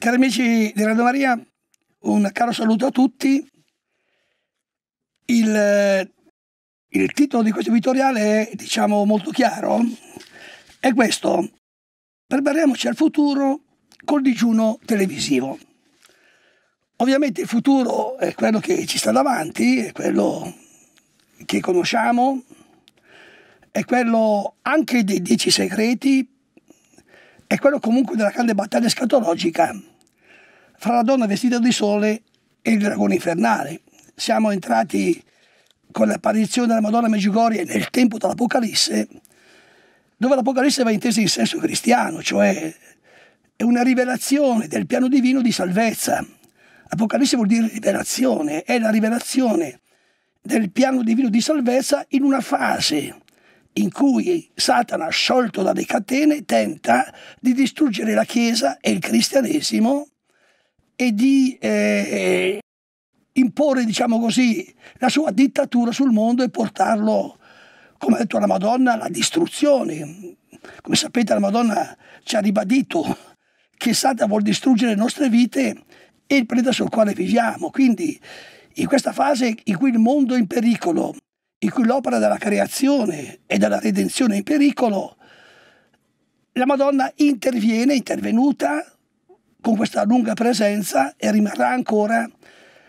Cari amici di Radio Maria, un caro saluto a tutti. Il, il titolo di questo editoriale è, diciamo, molto chiaro. È questo. Prepariamoci al futuro col digiuno televisivo. Ovviamente il futuro è quello che ci sta davanti, è quello che conosciamo, è quello anche dei dieci segreti, è quello comunque della grande battaglia scatologica fra la donna vestita di sole e il dragone infernale. Siamo entrati con l'apparizione della Madonna Meggiugorie nel tempo dell'Apocalisse, dove l'Apocalisse va intesa in senso cristiano, cioè è una rivelazione del piano divino di salvezza. Apocalisse vuol dire rivelazione, è la rivelazione del piano divino di salvezza in una fase in cui Satana, sciolto dalle catene, tenta di distruggere la Chiesa e il cristianesimo e di eh, imporre, diciamo così, la sua dittatura sul mondo e portarlo, come ha detto la Madonna, alla distruzione. Come sapete la Madonna ci ha ribadito che Satana vuol distruggere le nostre vite e il pianeta sul quale viviamo. Quindi in questa fase in cui il mondo è in pericolo, in cui l'opera della creazione e della redenzione è in pericolo, la Madonna interviene, è intervenuta con questa lunga presenza e rimarrà ancora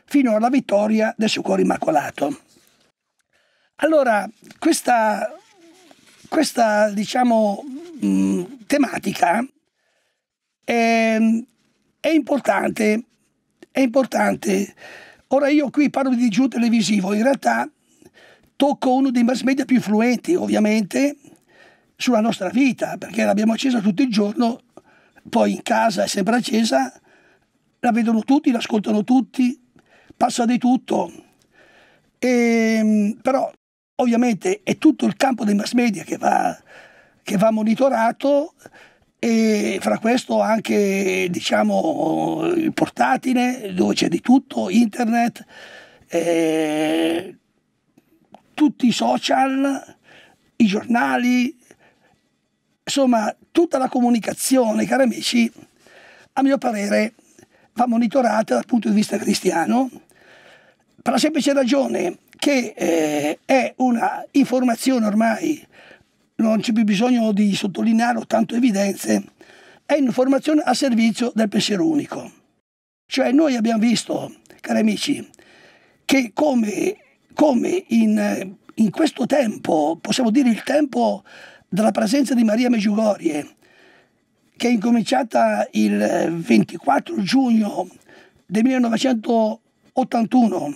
fino alla vittoria del suo cuore immacolato. Allora, questa, questa diciamo, mh, mm, tematica è, è, importante, è importante. Ora io qui parlo di giù televisivo, in realtà tocco uno dei mass media più influenti, ovviamente, sulla nostra vita, perché l'abbiamo accesa tutto il giorno poi in casa è sempre accesa, la vedono tutti, l'ascoltano tutti, passa di tutto. E, ehm, però ovviamente è tutto il campo dei mass media che va, che va monitorato e fra questo anche diciamo, il portatile dove c'è di tutto, internet, eh, tutti i social, i giornali, Insomma, tutta la comunicazione, cari amici, a mio parere va monitorata dal punto di vista cristiano, per la semplice ragione che eh, è una informazione ormai, non c'è più bisogno di sottolinearlo, tanto evidenze, è informazione a servizio del pensiero unico. Cioè noi abbiamo visto, cari amici, che come, come in, in questo tempo, possiamo dire il tempo dalla presenza di Maria Meggiugorie, che è incominciata il 24 eh, giugno del 1981,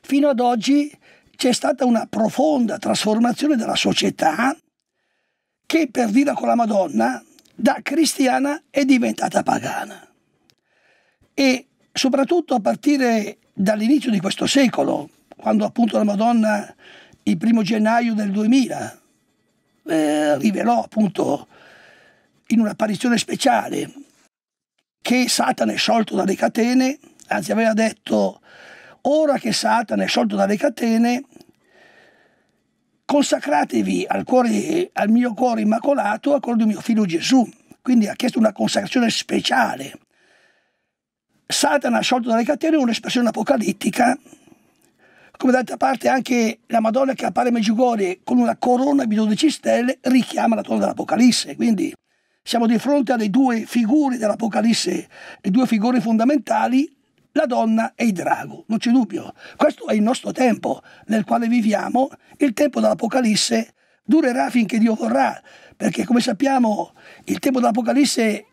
fino ad oggi c'è stata una profonda trasformazione della società che, per dirla con la Madonna, da cristiana è diventata pagana. E soprattutto a partire dall'inizio di questo secolo, quando appunto la Madonna, il primo gennaio del 2000, eh, rivelò appunto in un'apparizione speciale che Satana è sciolto dalle catene, anzi aveva detto ora che Satana è sciolto dalle catene, consacratevi al, cuore, al mio cuore immacolato, a quello di mio figlio Gesù. Quindi ha chiesto una consacrazione speciale. Satana sciolto dalle catene è un'espressione apocalittica come d'altra parte anche la Madonna che appare a Meggiugorje con una corona di 12 stelle richiama la torre dell'Apocalisse, quindi siamo di fronte alle due figure dell'Apocalisse, le due figure fondamentali, la donna e il drago, non c'è dubbio. Questo è il nostro tempo nel quale viviamo, il tempo dell'Apocalisse durerà finché Dio vorrà, perché come sappiamo il tempo dell'Apocalisse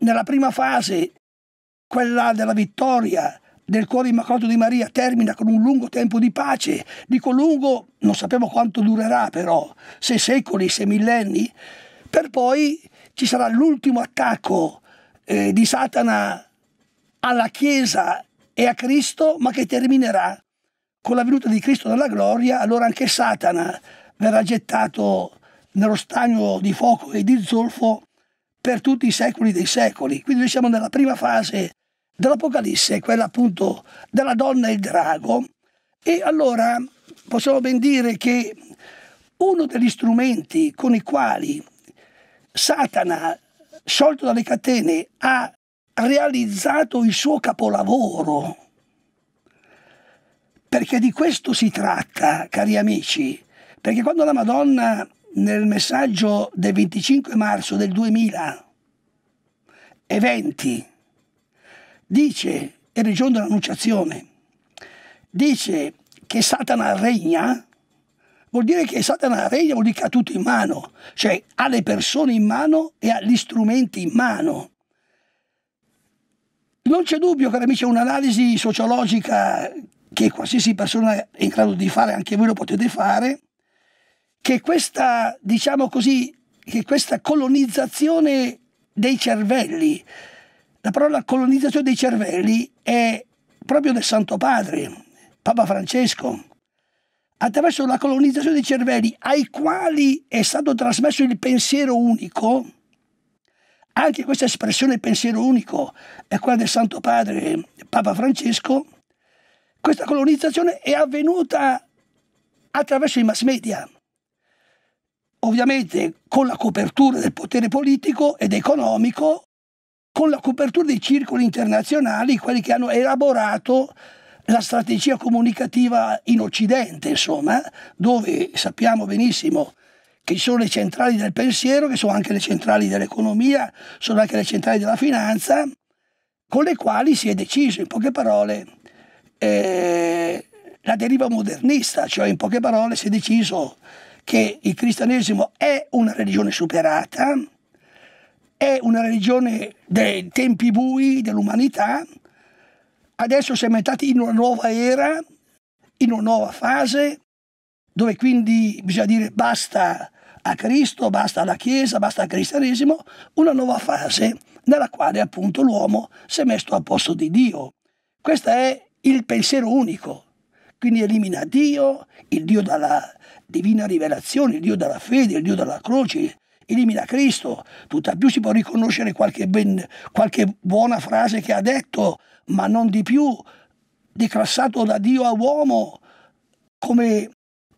nella prima fase, quella della vittoria, del cuore immacolato di Maria termina con un lungo tempo di pace. Dico lungo, non sappiamo quanto durerà però, se secoli, se millenni, per poi ci sarà l'ultimo attacco eh, di Satana alla Chiesa e a Cristo, ma che terminerà con la venuta di Cristo nella gloria, allora anche Satana verrà gettato nello stagno di fuoco e di zolfo per tutti i secoli dei secoli. Quindi noi siamo nella prima fase dell'Apocalisse, quella appunto della donna e il drago. E allora possiamo ben dire che uno degli strumenti con i quali Satana, sciolto dalle catene, ha realizzato il suo capolavoro, perché di questo si tratta, cari amici, perché quando la Madonna nel messaggio del 25 marzo del 2020 dice, è regione dell'annunciazione, dice che Satana regna, vuol dire che Satana regna, vuol dire che ha tutto in mano, cioè ha le persone in mano e ha gli strumenti in mano. Non c'è dubbio, cari amici, è un'analisi sociologica che qualsiasi persona è in grado di fare, anche voi lo potete fare, che questa, diciamo così, che questa colonizzazione dei cervelli, la parola colonizzazione dei cervelli è proprio del Santo Padre, Papa Francesco. Attraverso la colonizzazione dei cervelli ai quali è stato trasmesso il pensiero unico, anche questa espressione pensiero unico è quella del Santo Padre Papa Francesco, questa colonizzazione è avvenuta attraverso i mass media, ovviamente con la copertura del potere politico ed economico con la copertura dei circoli internazionali, quelli che hanno elaborato la strategia comunicativa in Occidente, insomma, dove sappiamo benissimo che ci sono le centrali del pensiero, che sono anche le centrali dell'economia, sono anche le centrali della finanza, con le quali si è deciso, in poche parole, eh, la deriva modernista, cioè in poche parole si è deciso che il cristianesimo è una religione superata, è una religione dei tempi bui dell'umanità, adesso siamo entrati in una nuova era, in una nuova fase, dove quindi bisogna dire basta a Cristo, basta alla Chiesa, basta al cristianesimo, una nuova fase nella quale appunto l'uomo si è messo a posto di Dio. Questo è il pensiero unico, quindi elimina Dio, il Dio dalla divina rivelazione, il Dio dalla fede, il Dio dalla croce, elimina Cristo, tutta più si può riconoscere qualche, ben, qualche buona frase che ha detto, ma non di più, declassato da Dio a uomo, come,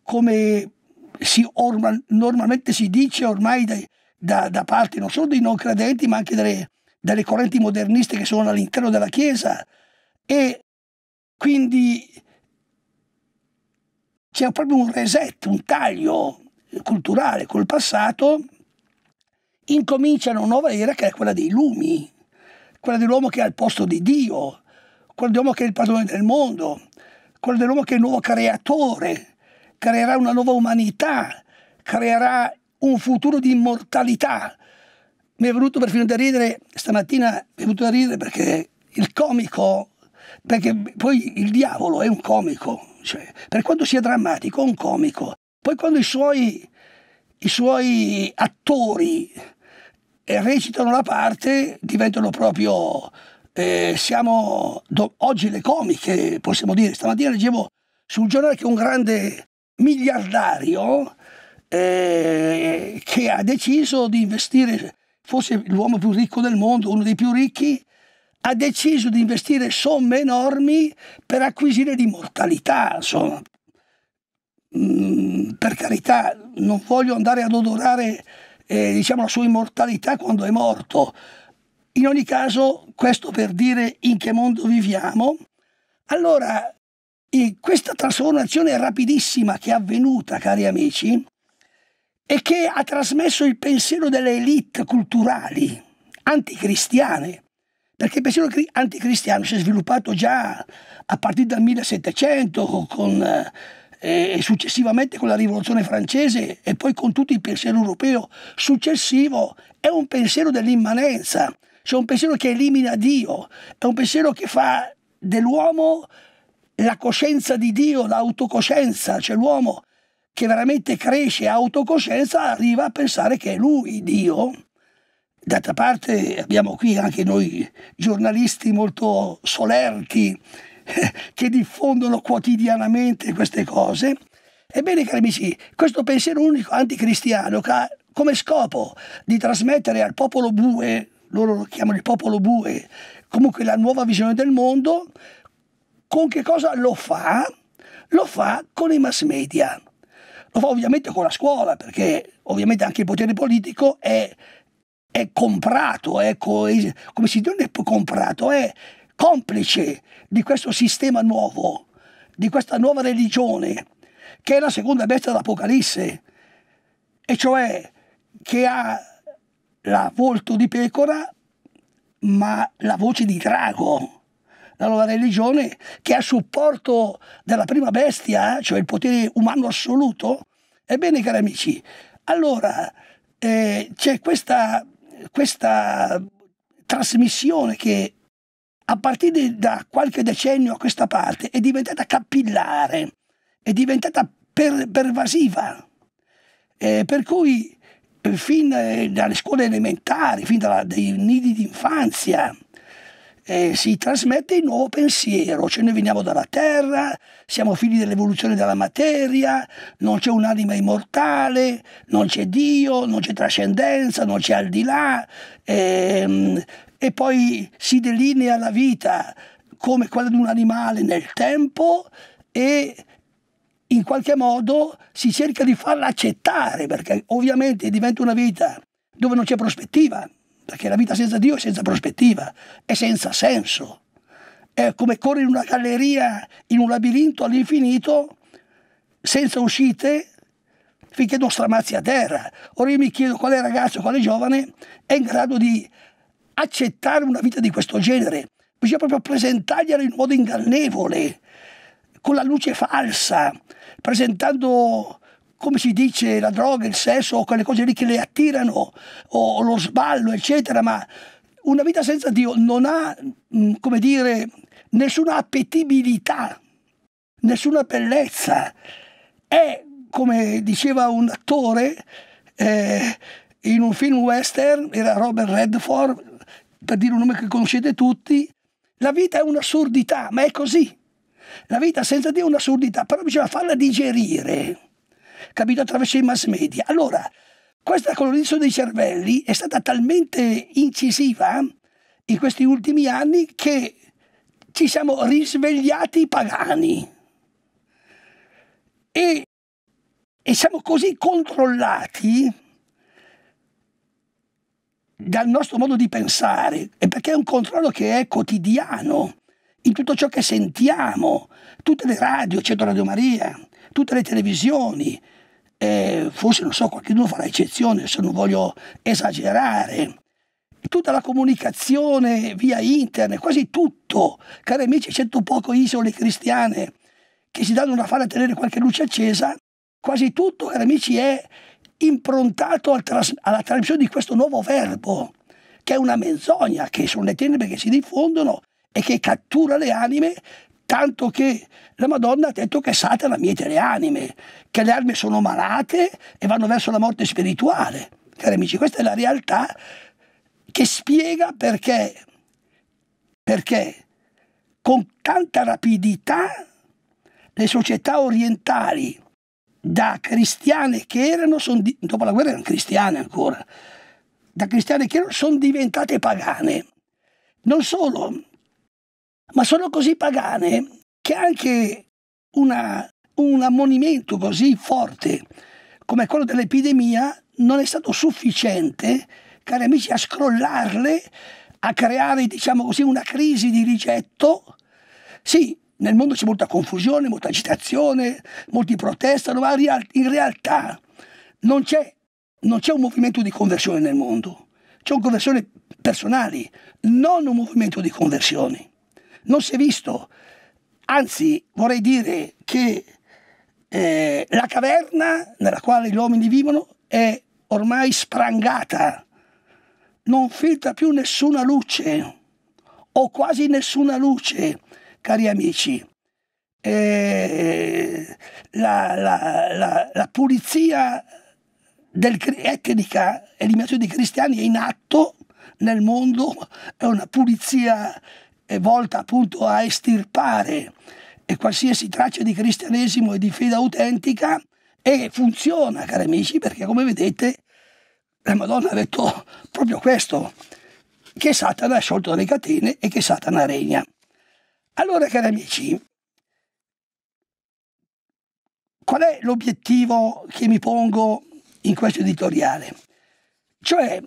come si orma, normalmente si dice ormai da, da, da, parte non solo dei non credenti, ma anche delle, delle correnti moderniste che sono all'interno della Chiesa. E quindi c'è proprio un reset, un taglio culturale col passato incomincia una nuova era che è quella dei lumi, quella dell'uomo che è al posto di Dio, quella dell'uomo che è il padrone del mondo, quella dell'uomo che è il nuovo creatore, creerà una nuova umanità, creerà un futuro di immortalità. Mi è venuto perfino da ridere, stamattina mi è venuto da ridere perché il comico, perché poi il diavolo è un comico, cioè, per quanto sia drammatico, è un comico. Poi quando i suoi, i suoi attori e recitano la parte, diventano proprio... Eh, siamo do, oggi le comiche, possiamo dire. Stamattina leggevo sul giornale che un grande miliardario eh, che ha deciso di investire, forse l'uomo più ricco del mondo, uno dei più ricchi, ha deciso di investire somme enormi per acquisire l'immortalità. Insomma. Mm, per carità, non voglio andare ad odorare eh, diciamo, la sua immortalità quando è morto. In ogni caso, questo per dire in che mondo viviamo. Allora, questa trasformazione rapidissima che è avvenuta, cari amici, e che ha trasmesso il pensiero delle elite culturali anticristiane, perché il pensiero anticristiano si è sviluppato già a partire dal 1700 con eh, e eh, successivamente con la rivoluzione francese e poi con tutto il pensiero europeo successivo, è un pensiero dell'immanenza, cioè un pensiero che elimina Dio, è un pensiero che fa dell'uomo la coscienza di Dio, l'autocoscienza, cioè l'uomo che veramente cresce autocoscienza arriva a pensare che è lui Dio. D'altra parte abbiamo qui anche noi giornalisti molto solerti che diffondono quotidianamente queste cose. Ebbene, cari amici, questo pensiero unico anticristiano che ha come scopo di trasmettere al popolo bue, loro lo chiamano il popolo bue, comunque la nuova visione del mondo, con che cosa lo fa? Lo fa con i mass media. Lo fa ovviamente con la scuola, perché ovviamente anche il potere politico è, è comprato, è, ecco, come si dice, comprato, è complice di questo sistema nuovo, di questa nuova religione, che è la seconda bestia dell'Apocalisse, e cioè che ha la volto di pecora ma la voce di drago. La nuova religione che ha supporto della prima bestia, cioè il potere umano assoluto. Ebbene, cari amici, allora eh, c'è questa, questa trasmissione che a partire da qualche decennio a questa parte è diventata capillare, è diventata per, pervasiva. Eh, per cui eh, fin eh, dalle scuole elementari, fin dai nidi d'infanzia, eh, si trasmette il nuovo pensiero, cioè noi veniamo dalla terra, siamo figli dell'evoluzione della materia, non c'è un'anima immortale, non c'è Dio, non c'è trascendenza, non c'è al di là, ehm, e poi si delinea la vita come quella di un animale nel tempo e in qualche modo si cerca di farla accettare, perché ovviamente diventa una vita dove non c'è prospettiva, perché la vita senza Dio è senza prospettiva, è senza senso. È come correre in una galleria, in un labirinto all'infinito, senza uscite, finché non stramazzi a terra. Ora io mi chiedo quale ragazzo, quale giovane è in grado di accettare una vita di questo genere, bisogna proprio presentargliela in modo ingannevole, con la luce falsa, presentando come si dice la droga, il sesso o quelle cose lì che le attirano o lo sballo eccetera, ma una vita senza Dio non ha, mm, come dire, nessuna appetibilità, nessuna bellezza. È, come diceva un attore eh, in un film western, era Robert Redford, per dire un nome che conoscete tutti, la vita è un'assurdità, ma è così. La vita senza Dio è un'assurdità, però bisogna farla digerire, capito, attraverso i mass media. Allora, questa colonizzazione dei cervelli è stata talmente incisiva in questi ultimi anni che ci siamo risvegliati pagani. E, e siamo così controllati dal nostro modo di pensare e perché è un controllo che è quotidiano in tutto ciò che sentiamo, tutte le radio, Centro Radio Maria, tutte le televisioni, eh, forse non so, qualcuno farà eccezione se non voglio esagerare, tutta la comunicazione via internet, quasi tutto, cari amici, cento poco isole cristiane che si danno da fare a tenere qualche luce accesa, quasi tutto, cari amici, è improntato al tras- alla trasmissione di questo nuovo verbo, che è una menzogna, che sono le tenebre che si diffondono e che cattura le anime, tanto che la Madonna ha detto che Satana miete le anime, che le anime sono malate e vanno verso la morte spirituale. Cari amici, questa è la realtà che spiega perché, perché con tanta rapidità le società orientali da cristiane che erano, di, dopo la guerra erano cristiane ancora, da cristiane che erano, sono diventate pagane. Non solo, ma sono così pagane che anche una, un ammonimento così forte come quello dell'epidemia non è stato sufficiente, cari amici, a scrollarle, a creare, diciamo così, una crisi di rigetto. Sì, nel mondo c'è molta confusione, molta agitazione, molti protestano, ma in realtà non c'è, non c'è un movimento di conversione nel mondo, c'è una conversione personale, non un movimento di conversioni. Non si è visto, anzi vorrei dire che eh, la caverna nella quale gli uomini vivono è ormai sprangata, non filtra più nessuna luce o quasi nessuna luce cari amici, eh, la, la, la, la, pulizia del, etnica, eliminazione dei cristiani è in atto nel mondo, è una pulizia eh, volta appunto a estirpare eh, qualsiasi traccia di cristianesimo e di fede autentica e funziona, cari amici, perché come vedete la Madonna ha detto proprio questo, che Satana è sciolto dalle catene e che Satana regna. Allora, cari amici, qual è l'obiettivo che mi pongo in questo editoriale? Cioè,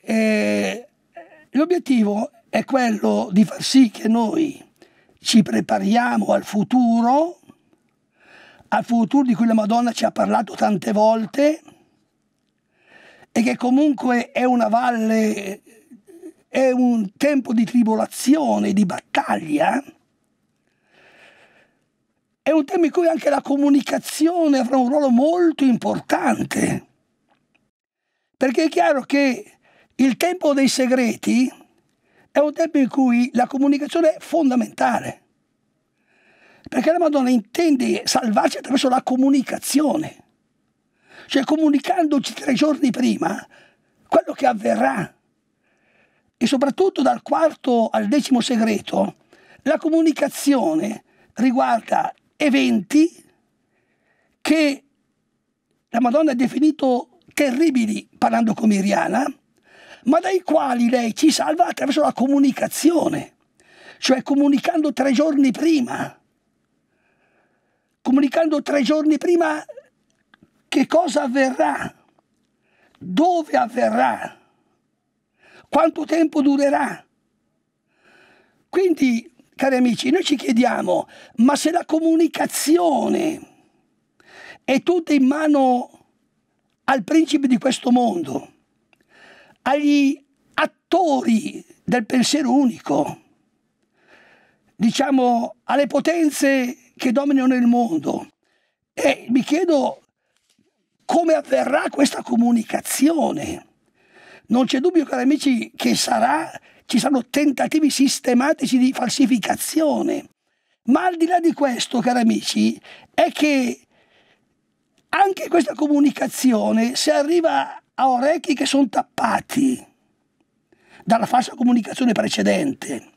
eh, l'obiettivo è quello di far sì che noi ci prepariamo al futuro, al futuro di cui la Madonna ci ha parlato tante volte e che comunque è una valle, è un tempo di tribolazione, di battaglia, è un tema in cui anche la comunicazione avrà un ruolo molto importante. Perché è chiaro che il tempo dei segreti è un tempo in cui la comunicazione è fondamentale. Perché la Madonna intende salvarci attraverso la comunicazione. Cioè comunicandoci tre giorni prima quello che avverrà. E soprattutto dal quarto al decimo segreto, la comunicazione riguarda eventi che la Madonna ha definito terribili parlando con Miriana, ma dai quali lei ci salva attraverso la comunicazione, cioè comunicando tre giorni prima. Comunicando tre giorni prima che cosa avverrà, dove avverrà, quanto tempo durerà. Quindi cari amici, noi ci chiediamo, ma se la comunicazione è tutta in mano al principe di questo mondo, agli attori del pensiero unico, diciamo alle potenze che dominano il mondo, e mi chiedo come avverrà questa comunicazione. Non c'è dubbio, cari amici, che sarà ci sono tentativi sistematici di falsificazione. Ma al di là di questo, cari amici, è che anche questa comunicazione, se arriva a orecchi che sono tappati dalla falsa comunicazione precedente,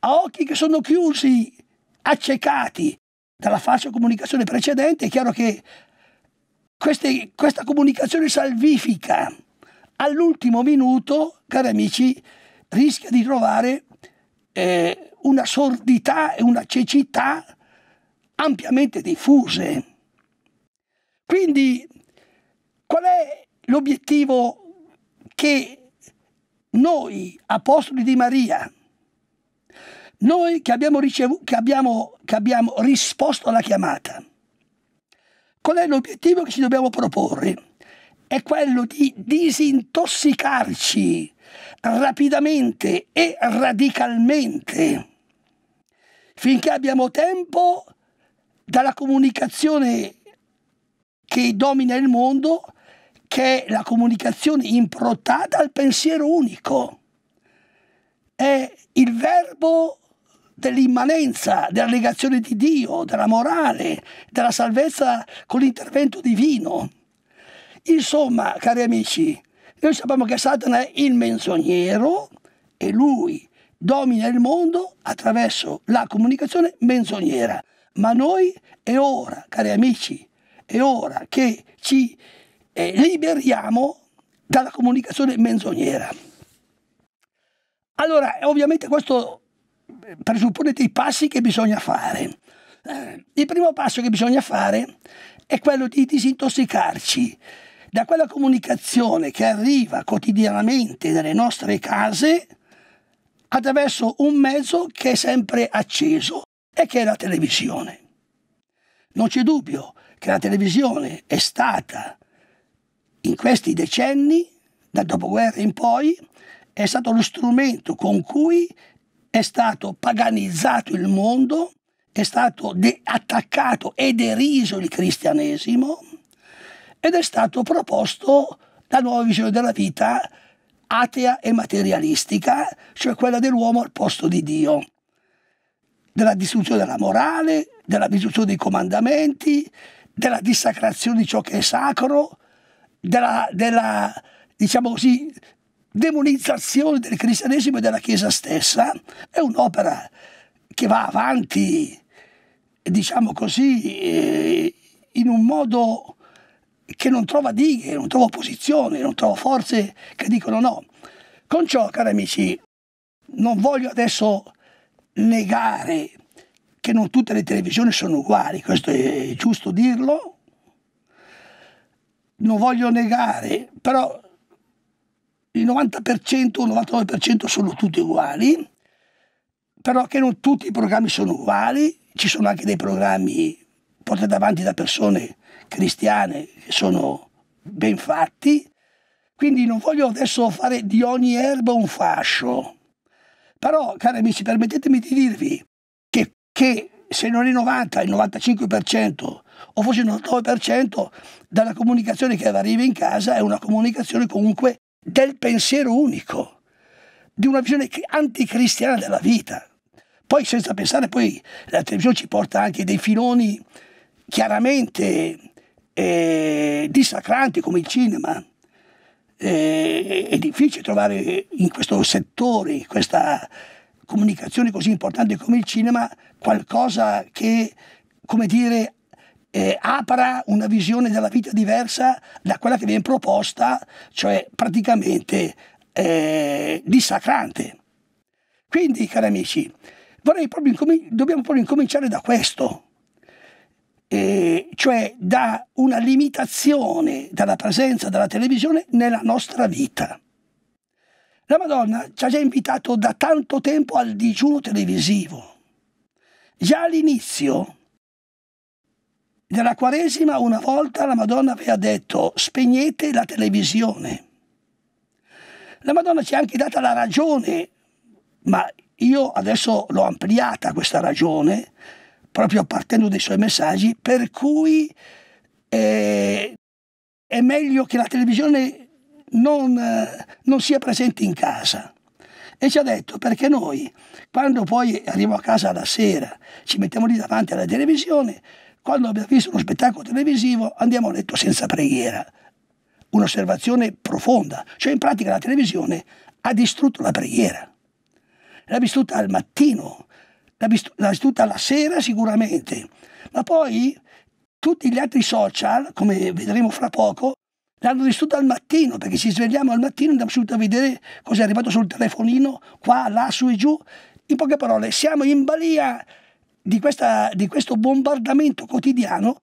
a occhi che sono chiusi, accecati dalla falsa comunicazione precedente, è chiaro che queste, questa comunicazione salvifica all'ultimo minuto, cari amici, rischia di trovare eh, una sordità e una cecità ampiamente diffuse. Quindi qual è l'obiettivo che noi, apostoli di Maria, noi che abbiamo, ricevuto, che abbiamo, che abbiamo risposto alla chiamata, qual è l'obiettivo che ci dobbiamo proporre? È quello di disintossicarci rapidamente e radicalmente, finché abbiamo tempo dalla comunicazione che domina il mondo, che è la comunicazione improntata al pensiero unico. È il verbo dell'immanenza, della negazione di Dio, della morale, della salvezza con l'intervento divino. Insomma, cari amici, noi sappiamo che Satana è il menzognero e lui domina il mondo attraverso la comunicazione menzognera. Ma noi è ora, cari amici, è ora che ci eh, liberiamo dalla comunicazione menzognera. Allora, ovviamente questo eh, presuppone dei passi che bisogna fare. Eh, il primo passo che bisogna fare è quello di disintossicarci da quella comunicazione che arriva quotidianamente dalle nostre case attraverso un mezzo che è sempre acceso e che è la televisione. Non c'è dubbio che la televisione è stata in questi decenni, dal dopoguerra in poi, è stato lo strumento con cui è stato paganizzato il mondo, è stato attaccato e deriso il cristianesimo, ed è stato proposto la nuova visione della vita atea e materialistica, cioè quella dell'uomo al posto di Dio, della distruzione della morale, della distruzione dei comandamenti, della dissacrazione di ciò che è sacro, della, della diciamo così, demonizzazione del cristianesimo e della Chiesa stessa. È un'opera che va avanti, diciamo così, eh, in un modo che non trova dighe, non trova opposizione, non trova forze che dicono no. Con ciò, cari amici, non voglio adesso negare che non tutte le televisioni sono uguali, questo è giusto dirlo, non voglio negare, però il 90%, il 99% sono tutti uguali, però che non tutti i programmi sono uguali, ci sono anche dei programmi portati avanti da persone cristiane che sono ben fatti, quindi non voglio adesso fare di ogni erba un fascio. Però, cari amici, permettetemi di dirvi che, che se non il 90, il 95% o forse il 99% della comunicazione che arriva in casa è una comunicazione comunque del pensiero unico, di una visione anticristiana della vita. Poi senza pensare, poi la televisione ci porta anche dei filoni chiaramente eh, dissacranti come il cinema. Eh, è difficile trovare in questo settore, in questa comunicazione così importante come il cinema, qualcosa che, come dire, eh, apra una visione della vita diversa da quella che viene proposta, cioè praticamente eh, dissacrante. Quindi, cari amici, proprio dobbiamo proprio incominciare da questo eh, cioè da una limitazione dalla presenza della televisione nella nostra vita. La Madonna ci ha già invitato da tanto tempo al digiuno televisivo. Già all'inizio della Quaresima una volta la Madonna aveva detto spegnete la televisione. La Madonna ci ha anche data la ragione, ma io adesso l'ho ampliata questa ragione, proprio partendo dai suoi messaggi, per cui eh, è meglio che la televisione non, eh, non sia presente in casa. E ci ha detto perché noi, quando poi arriviamo a casa la sera, ci mettiamo lì davanti alla televisione, quando abbiamo visto uno spettacolo televisivo andiamo a letto senza preghiera. Un'osservazione profonda, cioè in pratica la televisione ha distrutto la preghiera. L'ha distrutta al mattino, l'ha vissuta la sera sicuramente, ma poi tutti gli altri social, come vedremo fra poco, l'hanno vissuta al mattino, perché ci svegliamo al mattino e andiamo subito a vedere cosa è arrivato sul telefonino, qua, là, su e giù. In poche parole, siamo in balia di, questa, di questo bombardamento quotidiano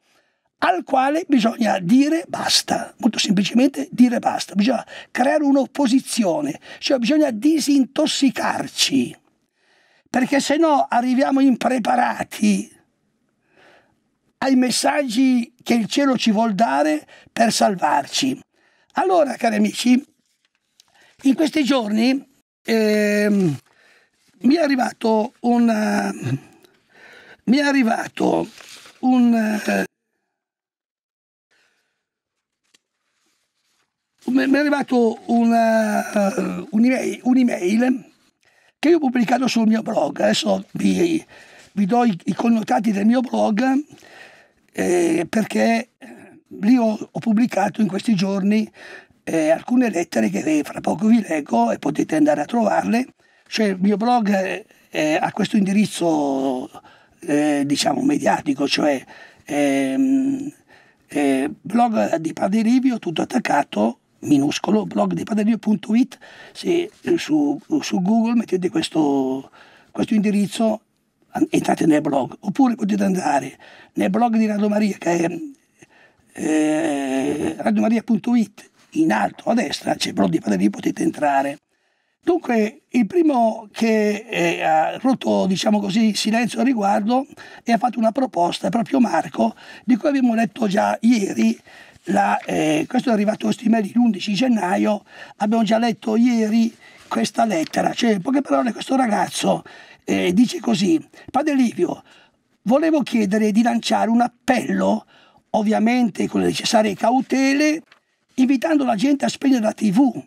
al quale bisogna dire basta, molto semplicemente dire basta, bisogna creare un'opposizione, cioè bisogna disintossicarci perché se no arriviamo impreparati ai messaggi che il cielo ci vuol dare per salvarci. Allora, cari amici, in questi giorni ehm, eh, mi è arrivato un... Eh, mi è arrivato un... mi è arrivato un'email un che io ho pubblicato sul mio blog, adesso vi, vi do i, i, connotati del mio blog eh, perché eh, lì ho, ho, pubblicato in questi giorni eh, alcune lettere che fra poco vi leggo e potete andare a trovarle. Cioè il mio blog eh, eh ha questo indirizzo eh, diciamo mediatico, cioè ehm, blog di Padre Rivio, tutto attaccato minuscolo blog di blogdeipadedio.it se su, su, Google mettete questo, questo indirizzo entrate nel blog oppure potete andare nel blog di Radio Maria che è eh, radiomaria.it in alto a destra c'è il blog di Padedio potete entrare Dunque, il primo che eh, ha rotto, diciamo così, silenzio al riguardo e ha fatto una proposta, è proprio Marco, di cui abbiamo letto già ieri la, eh, questo è arrivato questo email l'11 gennaio, abbiamo già letto ieri questa lettera, cioè in poche parole questo ragazzo eh, dice così, Padre Livio, volevo chiedere di lanciare un appello, ovviamente con le necessarie cautele, invitando la gente a spegnere la tv,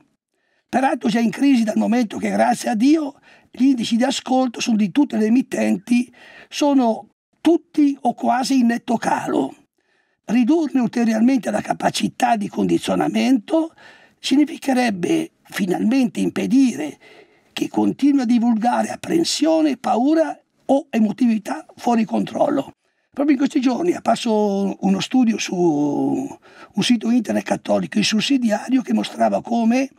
peraltro già in crisi dal momento che grazie a Dio gli indici di ascolto sono di tutte le emittenti, sono tutti o quasi in netto calo ridurne ulteriormente la capacità di condizionamento significherebbe finalmente impedire che continui a divulgare apprensione, paura o emotività fuori controllo. Proprio in questi giorni è apparso uno studio su un sito internet cattolico, il sussidiario, che mostrava come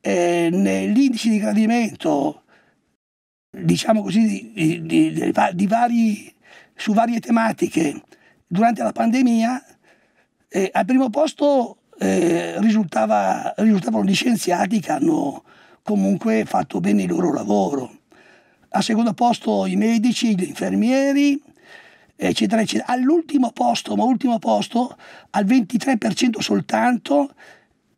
eh, nell'indice di gradimento, diciamo così, di, di, di, vari, su varie tematiche durante la pandemia eh, al primo posto eh, risultavano gli scienziati che hanno comunque fatto bene il loro lavoro. Al secondo posto i medici, gli infermieri, eccetera, eccetera. All'ultimo posto, ma ultimo posto, al 23% soltanto,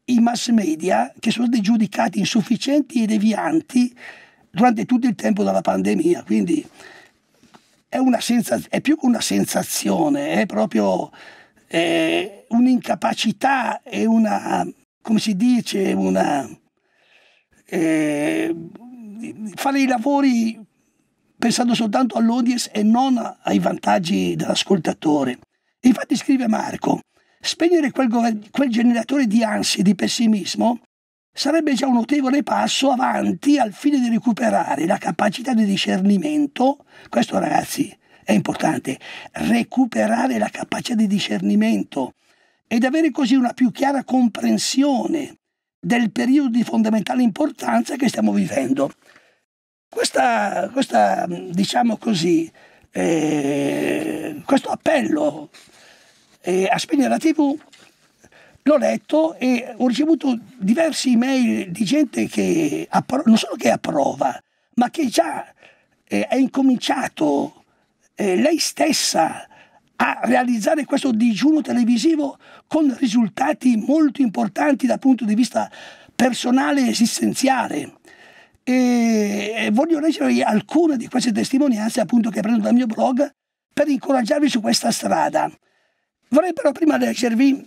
i mass media che sono stati giudicati insufficienti e devianti durante tutto il tempo della pandemia. Quindi è, è più che una sensazione, è proprio eh, un'incapacità e una, come si dice, una, eh, fare i lavori pensando soltanto all'audience e non ai vantaggi dell'ascoltatore. Infatti scrive Marco, spegnere quel, quel generatore di ansia e di pessimismo sarebbe già un notevole passo avanti al fine di recuperare la capacità di discernimento. Questo ragazzi è importante, recuperare la capacità di discernimento ed avere così una più chiara comprensione del periodo di fondamentale importanza che stiamo vivendo. Questa, questa diciamo così, eh, questo appello eh, a spegnere la TV l'ho letto e ho ricevuto diversi email di gente che non solo che approva, ma che già eh, è incominciato eh, lei stessa a realizzare questo digiuno televisivo con risultati molto importanti dal punto di vista personale e esistenziale. E voglio leggervi alcune di queste testimonianze appunto che prendo dal mio blog per incoraggiarvi su questa strada. Vorrei però prima leggervi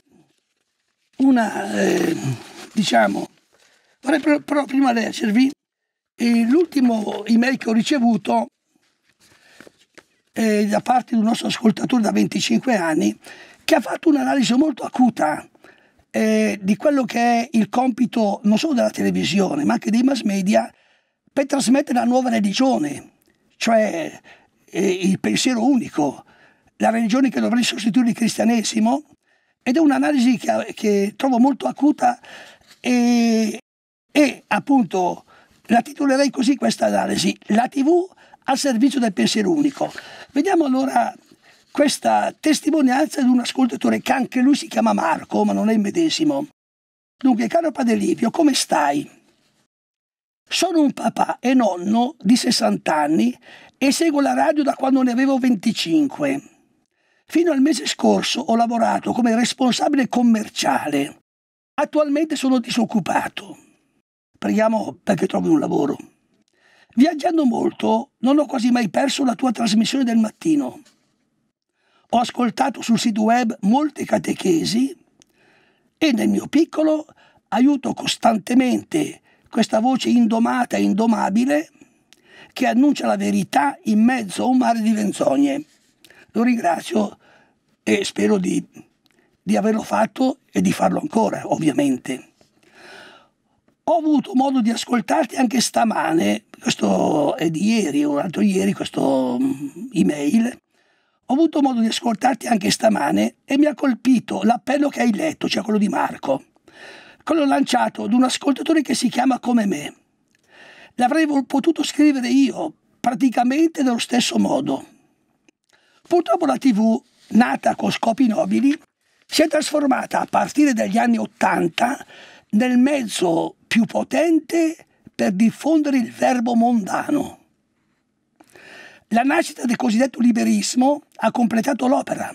una, eh, diciamo, vorrei però, però prima leggervi eh, l'ultimo email che ho ricevuto eh, da parte di un nostro ascoltatore da 25 anni che ha fatto un'analisi molto acuta eh, di quello che è il compito non solo della televisione ma anche dei mass media per trasmettere la nuova religione, cioè eh, il pensiero unico, la religione che dovrebbe sostituire il cristianesimo ed è un'analisi che, che trovo molto acuta e, e appunto la titolerei così questa analisi, la TV al servizio del pensiero unico. Vediamo allora questa testimonianza di un ascoltatore che anche lui si chiama Marco, ma non è il medesimo. Dunque, caro padre Livio, come stai? Sono un papà e nonno di 60 anni e seguo la radio da quando ne avevo 25. Fino al mese scorso ho lavorato come responsabile commerciale. Attualmente sono disoccupato. Preghiamo perché trovi un lavoro. Viaggiando molto, non ho quasi mai perso la tua trasmissione del mattino. Ho ascoltato sul sito web molte catechesi e nel mio piccolo aiuto costantemente questa voce indomata e indomabile che annuncia la verità in mezzo a un mare di menzogne. Lo ringrazio e spero di, di averlo fatto e di farlo ancora, ovviamente. Ho avuto modo di ascoltarti anche stamane, questo è di ieri o l'altro ieri, questo mm, email. Ho avuto modo di ascoltarti anche stamane e mi ha colpito l'appello che hai letto, cioè quello di Marco, quello lanciato ad un ascoltatore che si chiama come me. L'avrei potuto scrivere io, praticamente nello stesso modo, Purtroppo la TV, nata con scopi nobili, si è trasformata a partire dagli anni Ottanta nel mezzo più potente per diffondere il verbo mondano. La nascita del cosiddetto liberismo ha completato l'opera,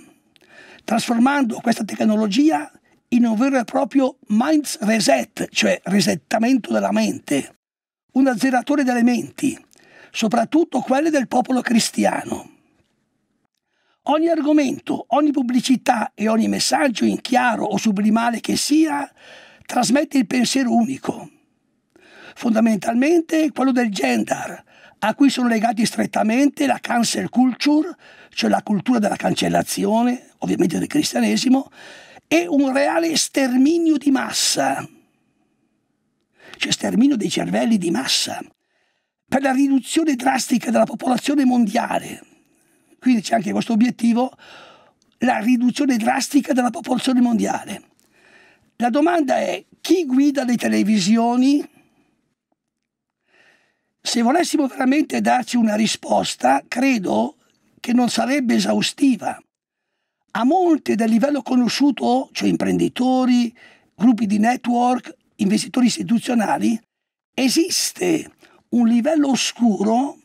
trasformando questa tecnologia in un vero e proprio mind reset, cioè resettamento della mente, un azzeratore delle menti, soprattutto quelle del popolo cristiano. Ogni argomento, ogni pubblicità e ogni messaggio in chiaro o sublimale che sia trasmette il pensiero unico, fondamentalmente quello del gender, a cui sono legati strettamente la cancel culture, cioè la cultura della cancellazione, ovviamente del cristianesimo, e un reale sterminio di massa, cioè sterminio dei cervelli di massa, per la riduzione drastica della popolazione mondiale quindi c'è anche questo obiettivo, la riduzione drastica della popolazione mondiale. La domanda è chi guida le televisioni? Se volessimo veramente darci una risposta, credo che non sarebbe esaustiva. A monte del livello conosciuto, cioè imprenditori, gruppi di network, investitori istituzionali, esiste un livello oscuro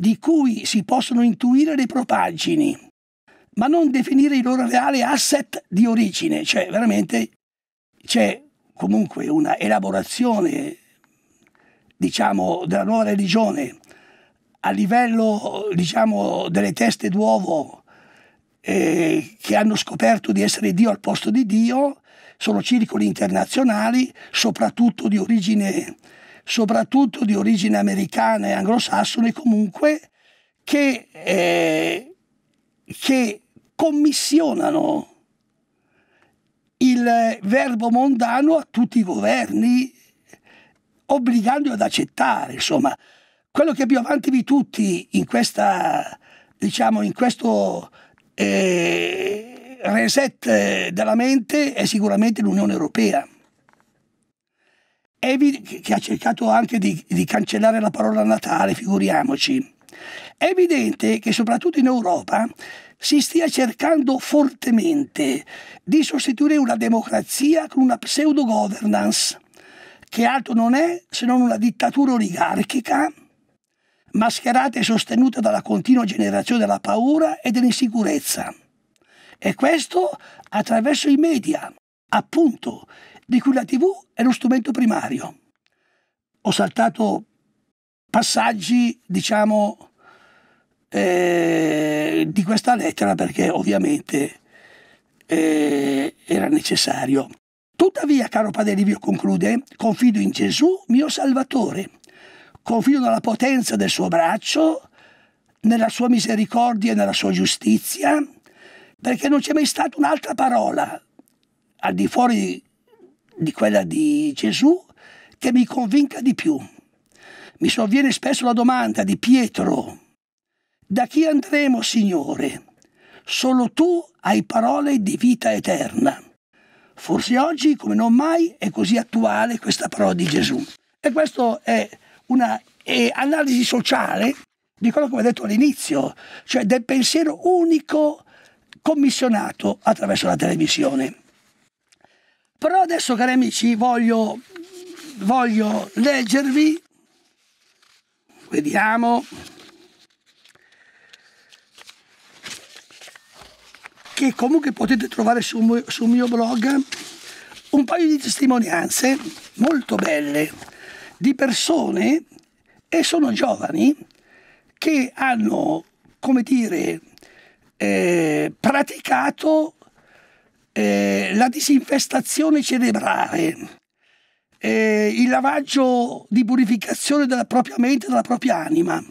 di cui si possono intuire le propaggini, ma non definire il loro reale asset di origine, cioè veramente c'è comunque una elaborazione, diciamo, della nuova religione a livello, diciamo, delle teste d'uovo eh, che hanno scoperto di essere Dio al posto di Dio, sono circoli internazionali, soprattutto di origine soprattutto di origine americana e anglosassone comunque, che, eh, che commissionano il verbo mondano a tutti i governi, obbligandoli ad accettare. Insomma, quello che più avanti di tutti in, questa, diciamo, in questo eh, reset della mente è sicuramente l'Unione Europea evidente, che ha cercato anche di, di cancellare la parola Natale, figuriamoci. È evidente che soprattutto in Europa si stia cercando fortemente di sostituire una democrazia con una pseudo-governance, che altro non è se non una dittatura oligarchica mascherata e sostenuta dalla continua generazione della paura e dell'insicurezza. E questo attraverso i media, appunto, di cui la TV è lo strumento primario. Ho saltato passaggi, diciamo, eh, di questa lettera perché ovviamente eh, era necessario. Tuttavia, caro Padre Livio conclude, confido in Gesù, mio Salvatore, confido nella potenza del suo braccio, nella sua misericordia e nella sua giustizia, perché non c'è mai stata un'altra parola al di fuori di quella di Gesù che mi convinca di più. Mi sovviene spesso la domanda di Pietro, da chi andremo, Signore? Solo tu hai parole di vita eterna. Forse oggi, come non mai, è così attuale questa parola di Gesù. E questa è un'analisi sociale di quello che ho detto all'inizio, cioè del pensiero unico commissionato attraverso la televisione. Però adesso cari amici voglio, voglio leggervi, vediamo, che comunque potete trovare sul su mio blog un paio di testimonianze molto belle di persone e sono giovani che hanno, come dire, eh, praticato eh, la disinfestazione cerebrale, eh, il lavaggio di purificazione della propria mente, della propria anima.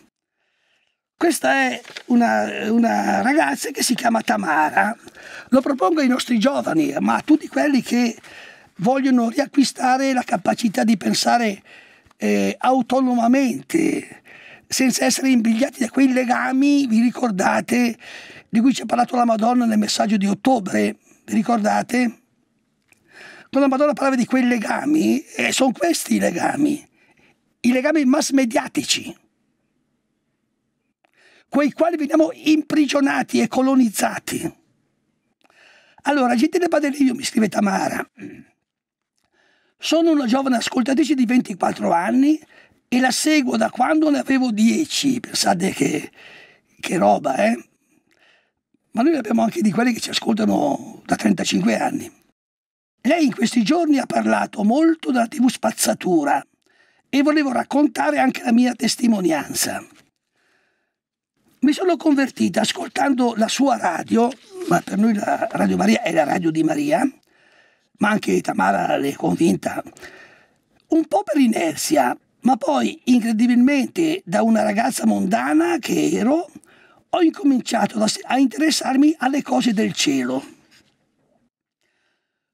Questa è una, una, ragazza che si chiama Tamara. Lo propongo ai nostri giovani, ma a tutti quelli che vogliono riacquistare la capacità di pensare eh, autonomamente, senza essere imbigliati da quei legami, vi ricordate, di cui ci ha parlato la Madonna nel messaggio di ottobre, ricordate? Quando la Madonna parlava di quei legami, eh, sono questi i legami, i legami mass mediatici, quei quali veniamo imprigionati e colonizzati. Allora, gente Gentile Padellino, mi scrive Tamara, sono una giovane ascoltatrice di 24 anni e la seguo da quando ne avevo 10, pensate che, che roba, eh? ma noi abbiamo anche di quelli che ci ascoltano da 35 anni. Lei in questi giorni ha parlato molto della TV spazzatura e volevo raccontare anche la mia testimonianza. Mi sono convertita ascoltando la sua radio, ma per noi la Radio Maria è la radio di Maria, ma anche Tamara l'è convinta, un po' per inerzia, ma poi incredibilmente da una ragazza mondana che ero, ho incominciato a interessarmi alle cose del cielo.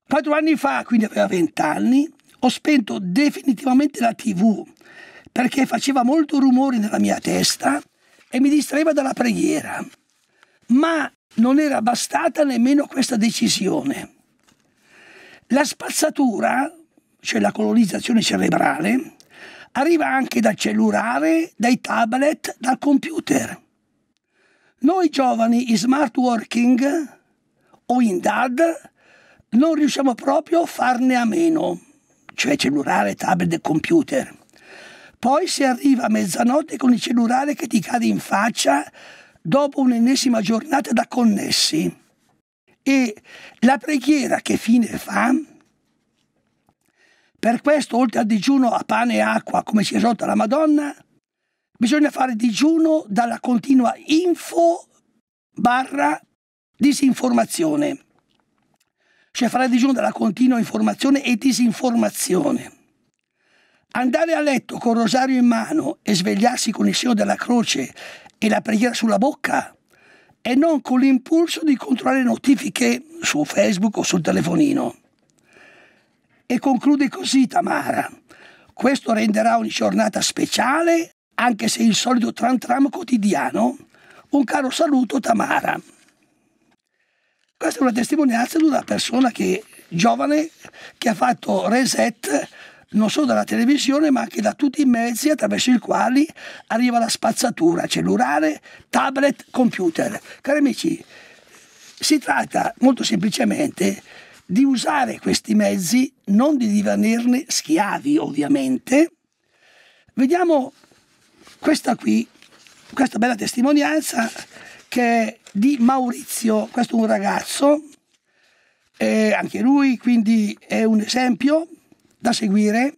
Quattro anni fa, quindi aveva vent'anni, ho spento definitivamente la tv perché faceva molto rumore nella mia testa e mi distraeva dalla preghiera. Ma non era bastata nemmeno questa decisione. La spazzatura, cioè la colonizzazione cerebrale, arriva anche dal cellulare, dai tablet, dal computer. Noi giovani in smart working o in DAD non riusciamo proprio a farne a meno, cioè cellulare, tablet e computer. Poi si arriva a mezzanotte con il cellulare che ti cade in faccia dopo un'ennesima giornata da connessi. E la preghiera che fine fa? Per questo, oltre al digiuno a pane e acqua, come si esorta la Madonna, bisogna fare digiuno dalla continua info barra disinformazione. Cioè fare digiuno dalla continua informazione e disinformazione. Andare a letto con il rosario in mano e svegliarsi con il segno della croce e la preghiera sulla bocca e non con l'impulso di controllare notifiche su Facebook o sul telefonino. E conclude così Tamara. Questo renderà ogni giornata speciale anche se il solito tram tram quotidiano, un caro saluto Tamara. Questa è una testimonianza di una persona che, giovane che ha fatto reset non solo dalla televisione ma anche da tutti i mezzi attraverso i quali arriva la spazzatura, cellulare, tablet, computer. Cari amici, si tratta molto semplicemente di usare questi mezzi, non di divenirne schiavi ovviamente. Vediamo questa qui, questa bella testimonianza che è di Maurizio, questo è un ragazzo, eh, anche lui quindi è un esempio da seguire.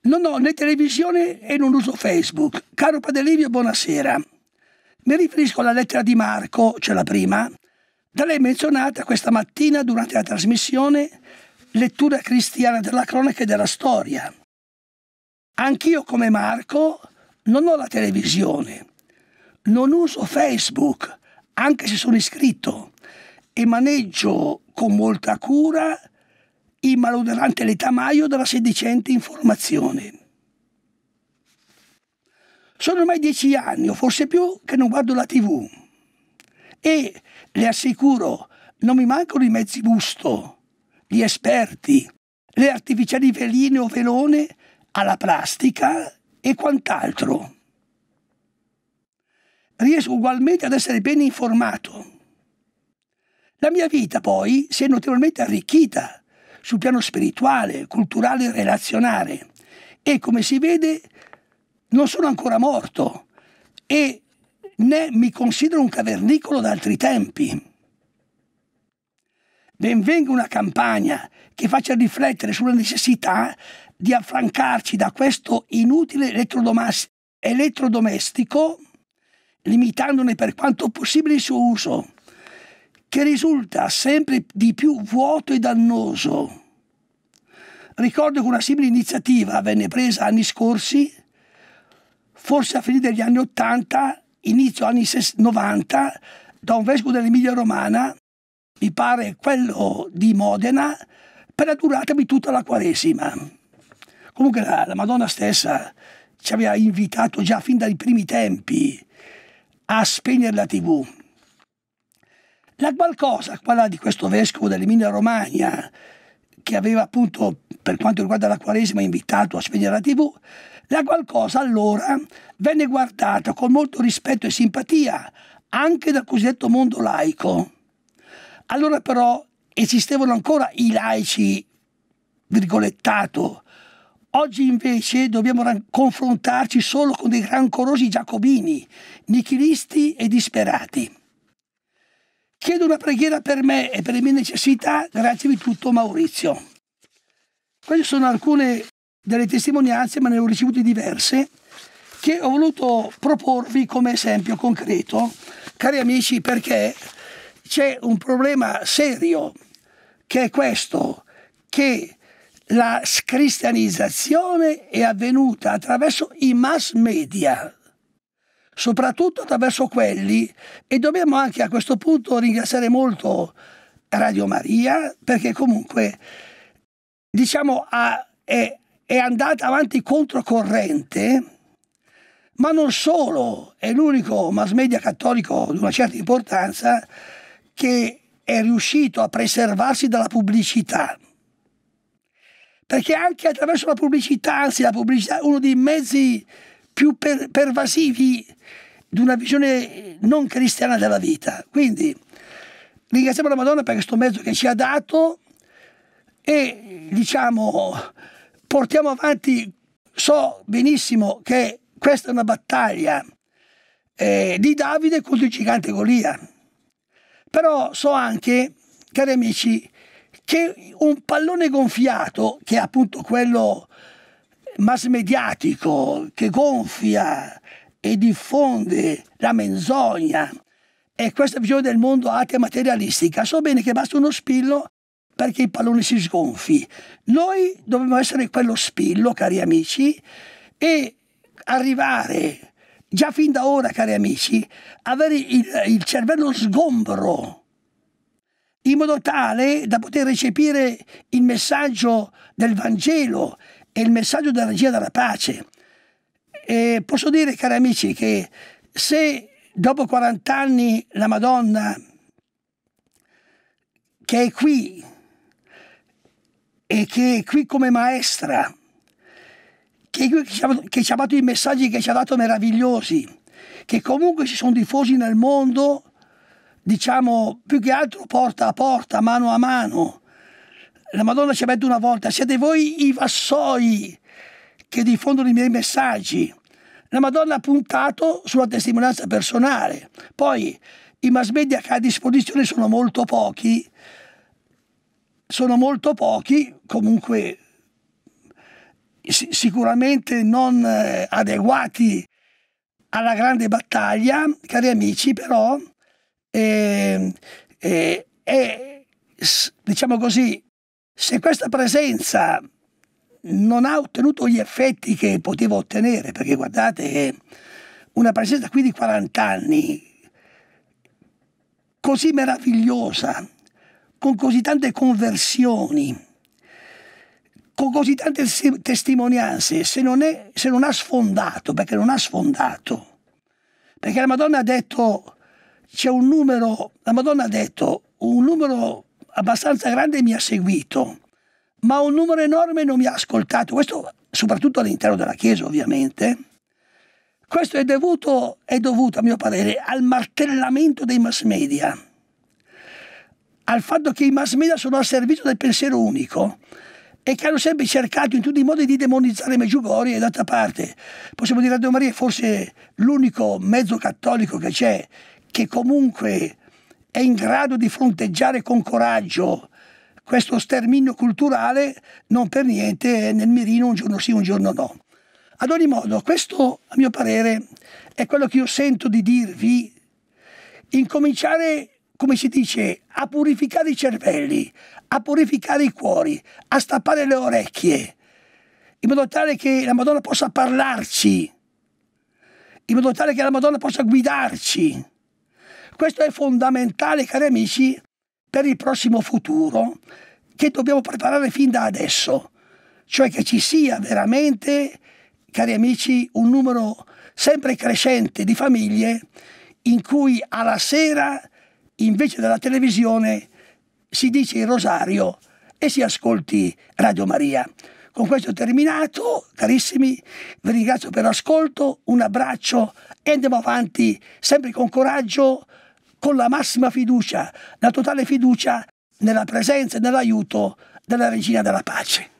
Non ho né televisione e non uso Facebook. Caro Padelivio, buonasera. Mi riferisco alla lettera di Marco, c'è cioè la prima, da lei menzionata questa mattina durante la trasmissione Lettura cristiana della cronaca e della storia. Anch'io come Marco non ho la televisione, non uso Facebook, anche se sono iscritto, e maneggio con molta cura il malodorante l'età letamaio della sedicente informazione. Sono ormai dieci anni, o forse più, che non guardo la tv. E, le assicuro, non mi mancano i mezzi busto, gli esperti, le artificiali veline o velone alla plastica e quant'altro. Riesco ugualmente ad essere ben informato. La mia vita poi si è notevolmente arricchita sul piano spirituale, culturale e relazionale e come si vede non sono ancora morto e né mi considero un cavernicolo d'altri tempi. Ben venga una campagna che faccia riflettere sulla necessità di affrancarci da questo inutile elettrodomestico, limitandone per quanto possibile il suo uso, che risulta sempre di più vuoto e dannoso. Ricordo che una simile iniziativa venne presa anni scorsi, forse a fine degli anni 80, inizio anni 90, da un vescovo dell'Emilia Romana, mi pare quello di Modena, per la durata di tutta la Quaresima. Comunque la, la Madonna stessa ci aveva invitato già fin dai primi tempi a spegnere la tv. La qualcosa, quella di questo vescovo dell'Emilia Romagna, che aveva appunto, per quanto riguarda la Quaresima, invitato a spegnere la tv, la qualcosa allora venne guardata con molto rispetto e simpatia anche dal cosiddetto mondo laico. Allora però esistevano ancora i laici, virgolettato, Oggi invece dobbiamo confrontarci solo con dei rancorosi giacobini, nichilisti e disperati. Chiedo una preghiera per me e per le mie necessità, grazie di tutto Maurizio. Queste sono alcune delle testimonianze, ma ne ho ricevute diverse, che ho voluto proporvi come esempio concreto, cari amici, perché c'è un problema serio che è questo, che la scristianizzazione è avvenuta attraverso i mass media, soprattutto attraverso quelli, e dobbiamo anche a questo punto ringraziare molto Radio Maria, perché comunque diciamo, è, è andata avanti controcorrente, ma non solo, è l'unico mass media cattolico di una certa importanza che è riuscito a preservarsi dalla pubblicità perché anche attraverso la pubblicità, anzi la pubblicità è uno dei mezzi più per pervasivi di una visione non cristiana della vita. Quindi ringraziamo la Madonna per questo mezzo che ci ha dato e diciamo portiamo avanti, so benissimo che questa è una battaglia eh, di Davide contro il gigante Golia, però so anche, cari amici, che un pallone gonfiato, che è appunto quello mass mediatico che gonfia e diffonde la menzogna e questa visione del mondo arte materialistica, so bene che basta uno spillo perché il pallone si sgonfi. Noi dobbiamo essere quello spillo, cari amici, e arrivare già fin da ora, cari amici, avere il, il cervello sgombro in modo tale da poter recepire il messaggio del Vangelo e il messaggio della regia della pace. E posso dire, cari amici, che se dopo 40 anni la Madonna, che è qui e che è qui come maestra, che, che ci ha dato i messaggi che ci ha dato meravigliosi, che comunque si sono diffusi nel mondo diciamo, più che altro porta a porta, mano a mano. La Madonna ci ha detto una volta, siete voi i vassoi che diffondono i miei messaggi. La Madonna ha puntato sulla testimonianza personale. Poi i mass media che ha a disposizione sono molto pochi, sono molto pochi, comunque sicuramente non eh, adeguati alla grande battaglia, cari amici, però Ehm, e, e, e diciamo così, se questa presenza non ha ottenuto gli effetti che poteva ottenere, perché guardate una presenza qui di 40 anni così meravigliosa, con così tante conversioni, con così tante testimonianze, se non, è, se non ha sfondato, perché non ha sfondato, perché la Madonna ha detto c'è un numero, la Madonna ha detto, un numero abbastanza grande mi ha seguito, ma un numero enorme non mi ha ascoltato, questo soprattutto all'interno della Chiesa ovviamente. Questo è dovuto, è dovuto, a mio parere, al martellamento dei mass media, al fatto che i mass media sono al servizio del pensiero unico e che hanno sempre cercato in tutti i modi di demonizzare Meggiugorie e d'altra parte possiamo dire Radio Maria è forse l'unico mezzo cattolico che c'è che comunque è in grado di fronteggiare con coraggio questo sterminio culturale, non per niente è nel mirino un giorno sì, un giorno no. Ad ogni modo, questo a mio parere è quello che io sento di dirvi, incominciare, come si dice, a purificare i cervelli, a purificare i cuori, a stappare le orecchie, in modo tale che la Madonna possa parlarci, in modo tale che la Madonna possa guidarci questo è fondamentale, cari amici, per il prossimo futuro che dobbiamo preparare fin da adesso, cioè che ci sia veramente, cari amici, un numero sempre crescente di famiglie in cui alla sera, invece della televisione, si dice il rosario e si ascolti Radio Maria. Con questo terminato, carissimi, vi ringrazio per l'ascolto, un abbraccio e andiamo avanti sempre con coraggio con la massima fiducia, la totale fiducia nella presenza e nell'aiuto della Regina della Pace.